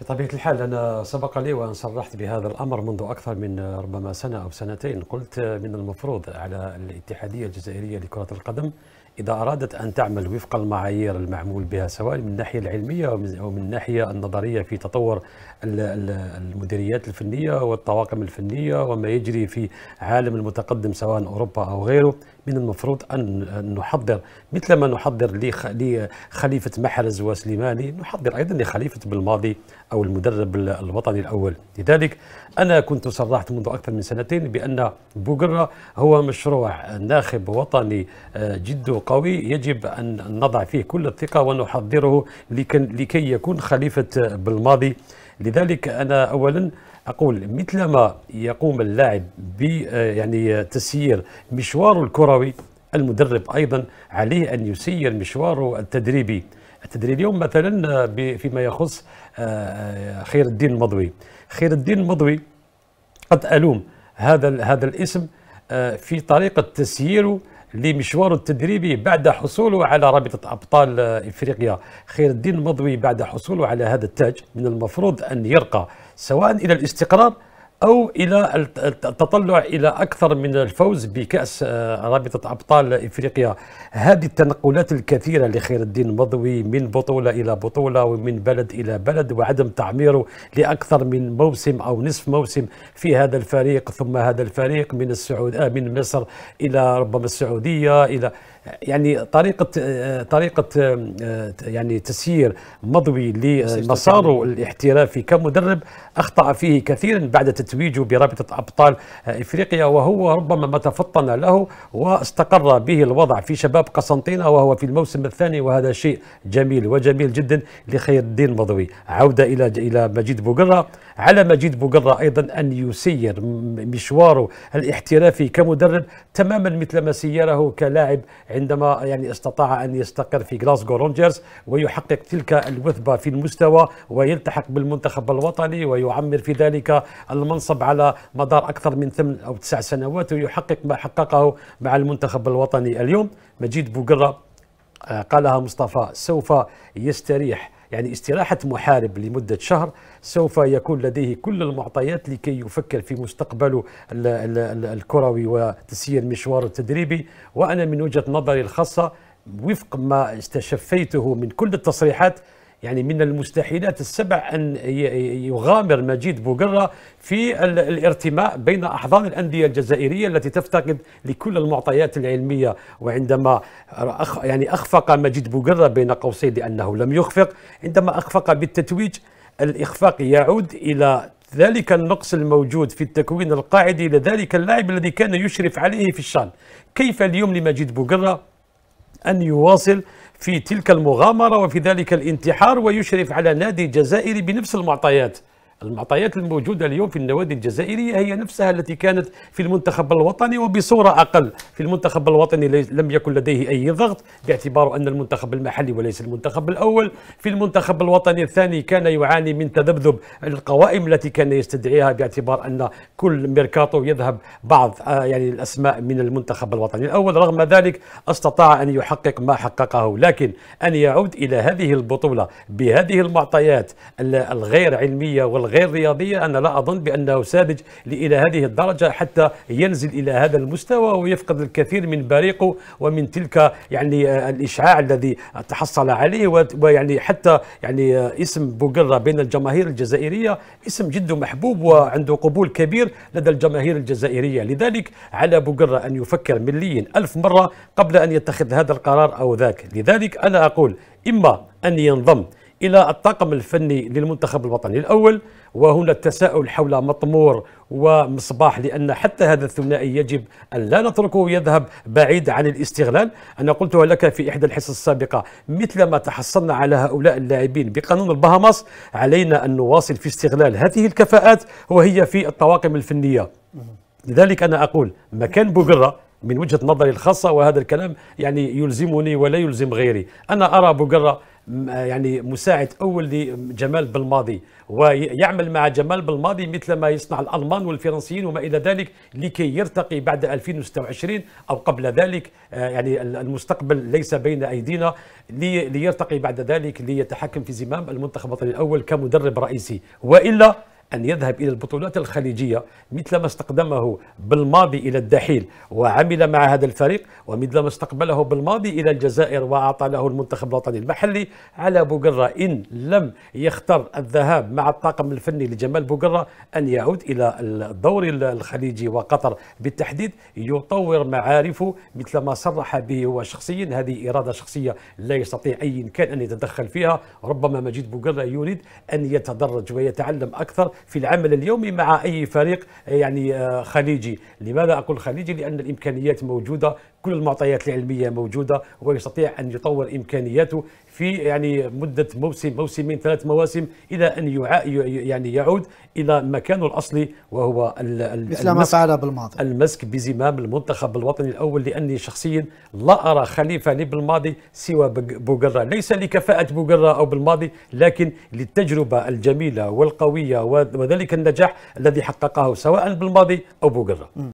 بطبيعة الحال أنا سبق لي وأن صرحت بهذا الأمر منذ أكثر من آه، ربما سنة أو سنتين قلت آه، من المفروض على الاتحادية الجزائرية لكرة القدم إذا أرادت أن تعمل وفق المعايير المعمول بها سواء من الناحية العلمية أو من الناحية النظرية في تطور المديريات الفنية والطواقم الفنية وما يجري في عالم المتقدم سواء أوروبا أو غيره من المفروض أن نحضر مثلما نحضر لخليفة محرز وسليماني نحضر أيضا لخليفة بالماضي أو المدرب الوطني الأول لذلك أنا كنت صرحت منذ أكثر من سنتين بأن بوغرة هو مشروع ناخب وطني آه، جد قوي يجب أن نضع فيه كل الثقة ونحضره لكي يكون خليفة بالماضي لذلك أنا أولا اقول مثلما يقوم اللاعب ب آه، يعني آه، تسيير مشواره الكروي المدرب ايضا عليه ان يسير مشواره التدريبي التدريب اليوم مثلا آه، فيما يخص خير الدين المضوي خير الدين المضوي قد الوم هذا هذا الاسم في طريقه تسييره لمشواره التدريبي بعد حصوله على رابطة أبطال إفريقيا خير الدين المضوي بعد حصوله على هذا التاج من المفروض أن يرقى سواء الى الاستقرار او الى التطلع الى اكثر من الفوز بكاس آه، رابطه ابطال افريقيا هذه التنقلات الكثيره لخير الدين مضوي من بطوله الى بطوله ومن بلد الى بلد وعدم تعميره لاكثر من موسم او نصف موسم في هذا الفريق ثم هذا الفريق من السعود من مصر الى ربما السعوديه الى يعني طريقه طريقه يعني تسيير مضوي لمساره الاحترافي كمدرب اخطا فيه كثيرا بعد تتويجه برابطه ابطال افريقيا وهو ربما ما تفطن له واستقر به الوضع في شباب قسنطينه وهو في الموسم الثاني وهذا شيء جميل وجميل جدا لخير الدين مضوي عوده الى الى مجيد بوقره على مجيد بوقره ايضا ان يسير مشواره الاحترافي كمدرب تماما مثل ما سيره كلاعب عندما يعني استطاع أن يستقر في غلاسكو رونجرز ويحقق تلك الوثبة في المستوى ويلتحق بالمنتخب الوطني ويعمر في ذلك المنصب على مدار أكثر من ثمان أو تسع سنوات ويحقق ما حققه مع المنتخب الوطني اليوم مجيد بوقرة آه، قالها مصطفى سوف يستريح يعني استراحة محارب لمدة شهر سوف يكون لديه كل المعطيات لكي يفكر في مستقبله الكروي وتسيير مشواره التدريبي وأنا من وجهة نظري الخاصة وفق ما استشفيته من كل التصريحات يعني من المستحيلات السبع أن يغامر مجيد بوقرة في الارتماء بين أحضان الأندية الجزائرية التي تفتقد لكل المعطيات العلمية وعندما يعني أخفق مجيد بوقرة بين قوسين لأنه لم يخفق عندما أخفق بالتتويج الإخفاق يعود إلى ذلك النقص الموجود في التكوين القاعدي لذلك اللاعب الذي كان يشرف عليه في الشان كيف اليوم لمجيد بوقرة أن يواصل في تلك المغامرة وفي ذلك الانتحار ويشرف على نادي جزائري بنفس المعطيات المعطيات الموجودة اليوم في النوادي الجزائرية هي نفسها التي كانت في المنتخب الوطني وبصورة أقل في المنتخب الوطني لم يكن لديه أي ضغط باعتباره أن المنتخب المحلي وليس المنتخب الأول في المنتخب الوطني الثاني كان يعاني من تذبذب القوائم التي كان يستدعيها باعتبار أن كل ميركاتو يذهب بعض آه، يعني الأسماء من المنتخب الوطني الأول رغم ذلك استطاع أن يحقق ما حققه لكن أن يعود إلى هذه البطولة بهذه المعطيات الغير علمية وال غير رياضية أنا لا أظن بأنه ساذج إلى هذه الدرجة حتى ينزل إلى هذا المستوى ويفقد الكثير من بريقه ومن تلك يعني آه، الإشعاع الذي تحصل عليه ويعني حتى يعني آه، اسم بوغرة بين الجماهير الجزائرية اسم جد محبوب وعنده قبول كبير لدى الجماهير الجزائرية لذلك على بوغرة أن يفكر مليا ألف مرة قبل أن يتخذ هذا القرار أو ذاك لذلك أنا أقول إما أن ينضم إلى الطاقم الفني للمنتخب الوطني الأول وهنا التساؤل حول مطمور ومصباح لأن حتى هذا الثنائي يجب أن لا نتركه يذهب بعيد عن الاستغلال أنا قلتها لك في إحدى الحصص السابقة مثلما تحصلنا على هؤلاء اللاعبين بقانون البهامس علينا أن نواصل في استغلال هذه الكفاءات وهي في الطواقم الفنية لذلك أنا أقول مكان بوغرة من وجهة نظري الخاصة وهذا الكلام يعني يلزمني ولا يلزم غيري أنا أرى بوغرة يعني مساعد اول لجمال بالماضي ويعمل مع جمال بالماضي مثل ما يصنع الالمان والفرنسيين وما الى ذلك لكي يرتقي بعد 2026 او قبل ذلك آه، يعني المستقبل ليس بين ايدينا ليرتقي بعد ذلك ليتحكم في زمام المنتخب الوطني الاول كمدرب رئيسي والا أن يذهب إلى البطولات الخليجية مثل ما استقدمه بالماضي إلى الدحيل وعمل مع هذا الفريق ومثل ما استقبله بالماضي إلى الجزائر وأعطى له المنتخب الوطني المحلي على بوغرة إن لم يختر الذهاب مع الطاقم الفني لجمال بوغرة أن يعود إلى الدوري الخليجي وقطر بالتحديد يطور معارفه مثل ما صرح به هو شخصيا هذه إرادة شخصية لا يستطيع أي كان أن يتدخل فيها ربما مجيد بوغرة يريد أن يتدرج ويتعلم أكثر في العمل اليومي مع اي فريق يعني آه، خليجي لماذا اقول خليجي لان الامكانيات موجوده كل المعطيات العلميه موجوده ويستطيع ان يطور امكانياته في يعني مده موسم موسمين ثلاث مواسم الى ان يع... يعني يعود الى مكانه الاصلي وهو ال... مثل ما فعل بالماضي المسك بزمام المنتخب الوطني الاول لاني شخصيا لا ارى خليفه لي بالماضي سوى بوغرا ليس لكفاءه بوغرا او بالماضي لكن للتجربه الجميله والقويه وذلك النجاح الذي حققه سواء بالماضي او بوغرا